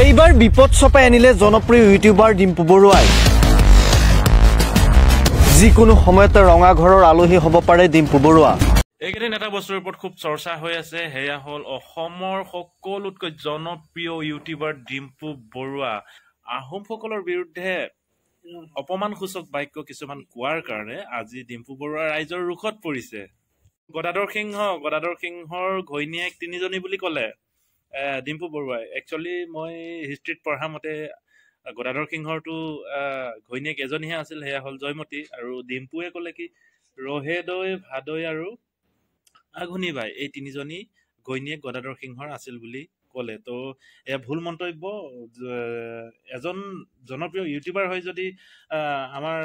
এইবাৰ বিপদ চপাই আনিলে জনপ্ৰিয় ইউটিউবাৰ ডিম্পু বৰুৱাই যিকোনো সময়তে ৰঙা ঘৰৰ আলহী হ'ব পাৰে ডিম্পু বৰুৱা এইকেইদিন এটা বস্তুৰ ওপৰত খুব চৰ্চা হৈ আছে সেয়া হ'ল অসমৰ সকলোতকৈ জনপ্ৰিয় ইউটিউবাৰ ডিম্পু বৰুৱা আহোমসকলৰ বিৰুদ্ধে অপমানসূচক বাক্য কিছুমান কোৱাৰ কাৰণে আজি ডিম্পু বৰুৱা ৰাইজৰ ৰোষত পৰিছে গদাধৰ সিংহ গদাধৰ সিংহৰ ঘৈণীয়েক তিনিজনী বুলি ক'লে ডিম্পু বৰুৱাই একচুৱেলি মই হিষ্ট্ৰীত পঢ়া মতে গদাধৰ সিংহৰটো ঘৈণীয়েক এজনীহে আছিল সেয়া হ'ল জয়মতী আৰু ডিম্পুৱে ক'লে কি ৰহেদৈ ভাদৈ আৰু আঘুনী বাই এই তিনিজনী ঘৈণীয়েক গদাধৰ সিংহৰ আছিল বুলি ক'লে তো এয়া ভুল মন্তব্য এজন জনপ্ৰিয় ইউটিউবাৰ হৈ যদি আমাৰ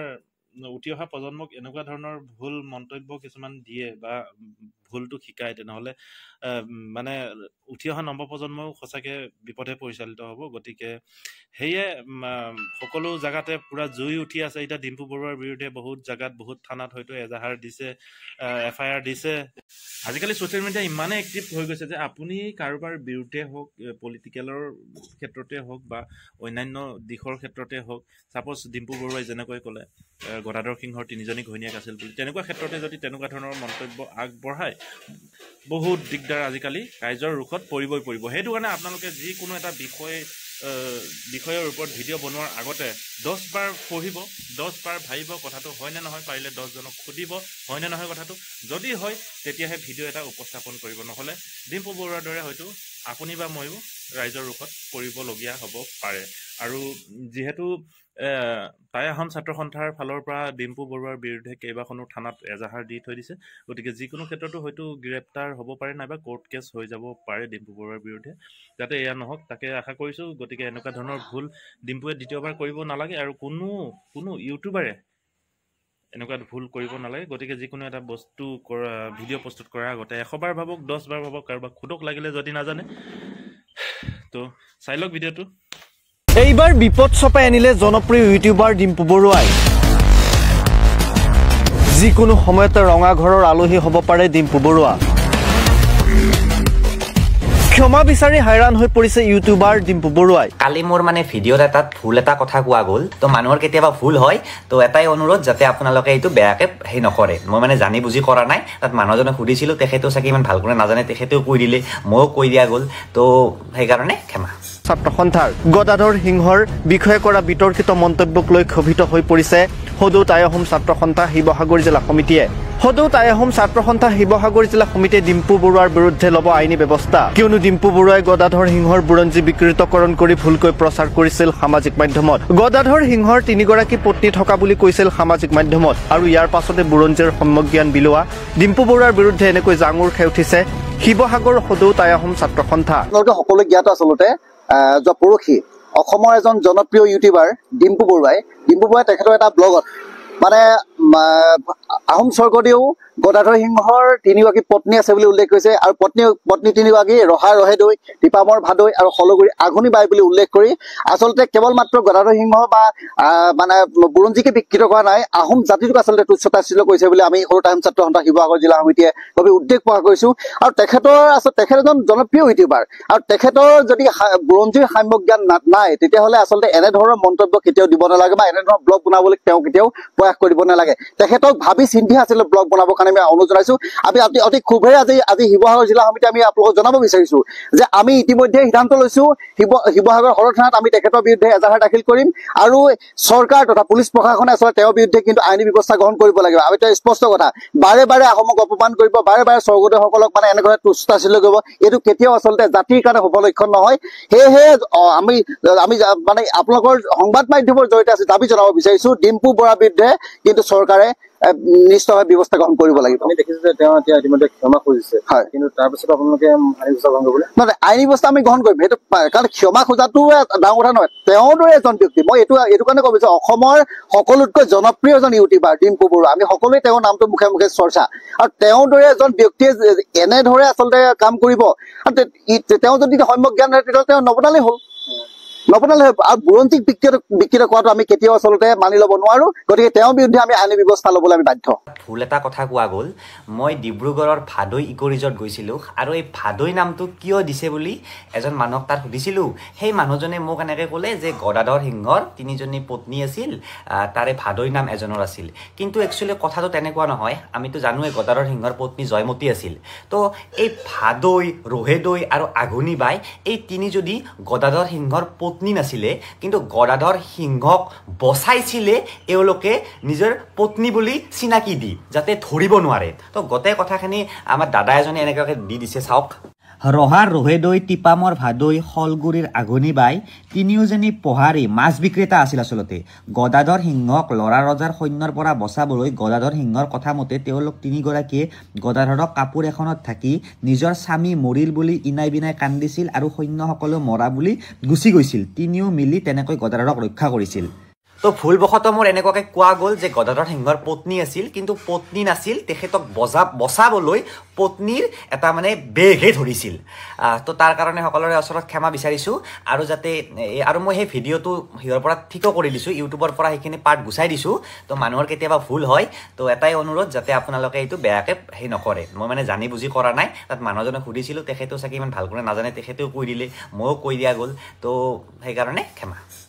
উঠি অহা প্ৰজন্মক এনেকুৱা ধৰণৰ ভুল মন্তব্য কিছুমান দিয়ে বা ভুলটো শিকায় তেনেহ'লে মানে উঠি অহা নৱপ্ৰজন্মও সঁচাকৈ বিপথে পৰিচালিত হ'ব গতিকে সেয়ে সকলো জেগাতে পূৰা জুই উঠি আছে এতিয়া ডিম্পু বৰুৱাৰ বিৰুদ্ধে বহুত জেগাত বহুত থানাত হয়তো এজাহাৰ দিছে এফ আই আৰ দিছে আজিকালি ছ'চিয়েল মিডিয়া ইমানেই এক্টিভ হৈ গৈছে যে আপুনি কাৰোবাৰ বিৰুদ্ধে হওক পলিটিকেলৰ ক্ষেত্ৰতে হওক বা অন্যান্য দিশৰ ক্ষেত্ৰতে হওক ছাপ'জ ডিম্পু বৰুৱাই যেনেকৈ ক'লে গদাধৰ সিংহৰ তিনিজনী ঘৈণীয়েক আছিল বুলি তেনেকুৱা ক্ষেত্ৰতে যদি তেনেকুৱা ধৰণৰ মন্তব্য আগবঢ়ায় বহুত দিগদাৰ আজিকালি ৰাইজৰ ৰোষত পৰিবই পৰিব সেইটো কাৰণে আপোনালোকে যিকোনো এটা বিষয় বিষয়ৰ ওপৰত ভিডিঅ' বনোৱাৰ আগতে দহবাৰ পঢ়িব দহবাৰ ভাবিব কথাটো হয়নে নহয় পাৰিলে দহজনক সুধিব হয়নে নহয় কথাটো যদি হয় তেতিয়াহে ভিডিঅ' এটা উপস্থাপন কৰিব নহ'লে ডিম্পু বৰুৱাৰ দৰে হয়তো আপুনি বা ময়ো ৰাইজৰ ৰোষত পৰিবলগীয়া হ'ব পাৰে আৰু যিহেতু তাই ছাত্ৰ সন্থাৰ ফালৰ পৰা ডিম্পু বৰুৱাৰ বিৰুদ্ধে কেইবাখনো থানাত এজাহাৰ দি থৈ দিছে গতিকে যিকোনো ক্ষেত্ৰতো হয়তো গ্ৰেপ্তাৰ হ'ব পাৰে নাইবা ক'ৰ্ট কেছ হৈ যাব পাৰে ডিম্পু বৰুৱাৰ বিৰুদ্ধে যাতে এয়া নহওক তাকে আশা কৰিছোঁ গতিকে এনেকুৱা ধৰণৰ ভুল ডিম্পুৱে দ্বিতীয়বাৰ কৰিব নালাগে আৰু কোনো কোনো ইউটিউবাৰে এনেকুৱা ভুল কৰিব নালাগে গতিকে যিকোনো এটা বস্তু কৰা ভিডিঅ' প্ৰস্তুত কৰাৰ আগতে এশবাৰ ভাবক দহবাৰ ভাবক কাৰোবাক খুদক লাগিলে যদি নাজানে ত' চাই লওক ভিডিঅ'টো এইবাৰ বিপদ চপাই আনিলে জনপ্ৰিয় ইউটিউবাৰ ডিম্পু বৰুৱাই যিকোনো সময়তে ৰঙা ঘৰৰ আলহী হ'ব পাৰে ডিম্পু বৰুৱা ক্ষমা বিচাৰি হাইৰাণ হৈ পৰিছে ইউটিউবাৰ ডিম্পু বৰুৱাই কালি মোৰ মানে ভিডিঅ'ত এটা ভুল এটা কথা কোৱা গ'ল তো মানুহৰ কেতিয়াবা ভুল হয় তো এটাই অনুৰোধ যাতে আপোনালোকে এইটো বেয়াকে সেই নকৰে মই মানে জানি বুজি কৰা নাই তাত মানুহজনে সুধিছিলোঁ তেখেতেও চাগে ইমান ভালকৈ নাজানে তেখেতেও কৈ দিলে ময়ো কৈ দিয়া গ'ল তো সেইকাৰণে ক্ষমা ছাত্ৰ সন্থাৰ গদাধৰ সিংহৰ বিষয়ে কৰা বিতৰ্কিত মন্তব্যক লৈ ক্ষোভিত হৈ পৰিছে সদৌ টাই আহোম ছাত্ৰ সন্থা শিবসাগৰ জেলা সমিতিয়ে সদৌ টাই আহোম ছাত্ৰ সন্থা শিৱসাগৰ জিলা সমিতিয়ে ডিম্পু বৰুৱাৰ বিৰুদ্ধে লব আইনী ব্যৱস্থা কিয়নো ডিম্পু বৰুৱাই গদাধৰ সিংহৰ বুৰঞ্জী বিকৃতকৰণ কৰি ভুলকৈ প্ৰচাৰ কৰিছিল সামাজিক মাধ্যমত গদাধৰ সিংহৰ তিনিগৰাকী পত্নী থকা বুলি কৈছিল সামাজিক মাধ্যমত আৰু ইয়াৰ পাছতে বুৰঞ্জীৰ সম্যজ্ঞান বিলোৱা ডিম্পু বৰুৱাৰ বিৰুদ্ধে এনেকৈ জাঙুৰ খে উঠিছে শিৱসাগৰ সদৌ টাই আহোম ছাত্ৰ সন্থা সকলো জ্ঞাত আচলতে যোৱা পৰহি অসমৰ এজন জনপ্ৰিয় ইউটিউবাৰ ডিম্পু বৰুৱাই ডিম্পু বৰুৱাই তেখেতৰ এটা ব্লগত মানে আহোম স্বৰ্গদেউ গদাধৰ সিংহৰ তিনিগৰাকী পত্নী আছে বুলি উল্লেখ কৰিছে আৰু পত্নী পত্নী তিনিগৰাকী ৰহা ৰহেদৈ দীপামৰ ভাদৈ আৰু সলগুৰি আঘুনী বাই বুলি উল্লেখ কৰি আচলতে কেৱল মাত্ৰ গদাধৰ সিংহ বা মানে বুৰঞ্জীকে বিকৃত কৰা নাই আহোম জাতিটোক আচলতে তুচ্ছতাশীল কৰিছে বুলি আমি সৰু টাইম ছাত্ৰ সন্থা শিৱসাগৰ জিলা সমিতিয়ে কবি উদ্বেগ প্ৰকাশ কৰিছো আৰু তেখেতৰ আচলতে তেখেত এজন জনপ্ৰিয় ইউটিউবাৰ আৰু তেখেতৰ যদি বুৰঞ্জীৰ সাম্য জ্ঞান নাই তেতিয়াহ'লে আচলতে এনেধৰণৰ মন্তব্য কেতিয়াও দিব নালাগে বা এনেধৰণৰ ব্লগ বনাবলৈ তেওঁ কেতিয়াও প্ৰয়াস কৰিব নালাগে তেখেতক ভাবি চিন্তি আছিলে ব্লগ বনাবৰ কাৰণে আমি অনুৰোধ জানাইছো আমি অতি অতি ক্ষোভেৰে আজি আজি শিবসাগৰ জিলা সমিতি আমি আপোনালোকক জনাব বিচাৰিছো যে আমি ইতিমধ্যে সিদ্ধান্ত লৈছো শিবসাগৰ হৰ থানাত আমি তেখেতৰ বিৰুদ্ধে এজাহাৰ দাখিল কৰিম আৰু চৰকাৰ তথা পুলিচ প্ৰশাসনে আচলতে তেওঁৰ বিৰুদ্ধে কিন্তু আইনী ব্যৱস্থা গ্ৰহণ কৰিব লাগিব আৰু এটা স্পষ্ট কথা বাৰে বাৰে আহোমক অপমান কৰিব বাৰে বাৰে স্বৰ্গদেউসকলক মানে এনেকৈ তুষ্টাচিল কৰিব এইটো কেতিয়াও আচলতে জাতিৰ কাৰণে শুভ লক্ষণ নহয় সেয়েহে আমি আমি মানে আপোনালোকৰ সংবাদ মাধ্যমৰ জৰিয়তে আছে দাবী জনাব বিচাৰিছো ডিম্পু বৰাৰ বিৰুদ্ধে কিন্তু চৰকাৰে নিশ্চয় ব্যৱস্থা গ্ৰহণ কৰিব লাগিব নহয় আইনী ব্যৱস্থা আমি গ্ৰহণ কৰিম সেইটো কাৰণ ক্ষমা খোজাটো ডাঙৰ কথা নহয় তেওঁৰ দৰে এজন ব্যক্তি মই এইটো এইটো কাৰণে ক'ব বিচাৰোঁ অসমৰ সকলোতকৈ জনপ্ৰিয় এজন ইউটিউবাৰ ডিম্পু বৰুৱা আমি সকলোৱে তেওঁৰ নামটো মুখে মুখে চৰ্চা আৰু তেওঁৰ দৰে এজন ব্যক্তিয়ে এনেদৰে আচলতে কাম কৰিব তেওঁ যদি সম্যক জ্ঞান তেতিয়াহ'লে তেওঁ নবনালেই হ'ল নবনালে আৰু বুৰঞ্জীক বিক্ৰীত বিক্ৰীত কৰাটো আমি কেতিয়াও আচলতে মানি ল'ব নোৱাৰোঁ গতিকে তেওঁৰ বিৰুদ্ধে আমি আইনী ব্যৱস্থা ল'বলৈ আমি বাধ্য ভুল এটা কথা কোৱা গ'ল মই ডিব্ৰুগড়ৰ ভাদৈ ইক' ৰিজৰ্ট গৈছিলোঁ আৰু এই ভাদৈ নামটো কিয় দিছে বুলি এজন মানুহক তাত সুধিছিলোঁ সেই মানুহজনে মোক এনেকৈ ক'লে যে গদাধৰ সিংহৰ তিনিজনী পত্নী আছিল তাৰে ভাদৈ নাম এজনৰ আছিল কিন্তু একচুৱেলি কথাটো তেনেকুৱা নহয় আমিতো জানোৱেই গদাধৰ সিংহৰ পত্নী জয়মতী আছিল তো এই ভাদৈ ৰোহেদৈ আৰু আঘুনি বাই এই তিনি যদি গদাধৰ সিংহৰ পত্নী পত্নী নাছিলে কিন্তু গদাধৰ সিংহক বচাইছিলে এওঁলোকে নিজৰ পত্নী বুলি চিনাকি দি যাতে ধৰিব নোৱাৰে তো গোটেই কথাখিনি আমাৰ দাদা এজনে এনেকুৱাকৈ দি দিছে চাওক ৰহাৰ ৰহেদৈ টিপামৰ ভাদৈ শলগুৰিৰ আগুনি বাই তিনিওজনী পোহাৰী মাছ বিক্ৰেতা আছিল আচলতে গদাধৰ সিংহক ল'ৰা ৰজাৰ সৈন্যৰ পৰা বচাবলৈ গদাধৰ সিংহৰ কথা মতে তেওঁলোক তিনিগৰাকীয়ে গদাধৰক কাপোৰ এখনত থাকি নিজৰ স্বামী মৰিল বুলি ইনাই বিনাই কান্দিছিল আৰু সৈন্যসকলো মৰা বুলি গুচি গৈছিল তিনিও মিলি তেনেকৈ গদাধৰক ৰক্ষা কৰিছিল তো ভুলবশতঃ মোৰ এনেকুৱাকৈ কোৱা গ'ল যে গদাধৰ সিংহৰ পত্নী আছিল কিন্তু পত্নী নাছিল তেখেতক বজা বচাবলৈ পত্নীৰ এটা মানে বেগহে ধৰিছিল তো তাৰ কাৰণে সকলোৰে ওচৰত ক্ষমা বিচাৰিছোঁ আৰু যাতে আৰু মই সেই ভিডিঅ'টো সিহঁৰ পৰা ঠিকো কৰি দিছোঁ ইউটিউবৰ পৰা সেইখিনি পাৰ্ট গুচাই দিছোঁ তো মানুহৰ কেতিয়াবা ভুল হয় তো এটাই অনুৰোধ যাতে আপোনালোকে এইটো বেয়াকৈ সেই নকৰে মই মানে জানি বুজি কৰা নাই তাত মানুহজনে সুধিছিলোঁ তেখেতেও চাগে ইমান ভালকৈ নাজানে তেখেতেও কৈ দিলে ময়ো কৈ দিয়া গ'ল তো সেইকাৰণে ক্ষমা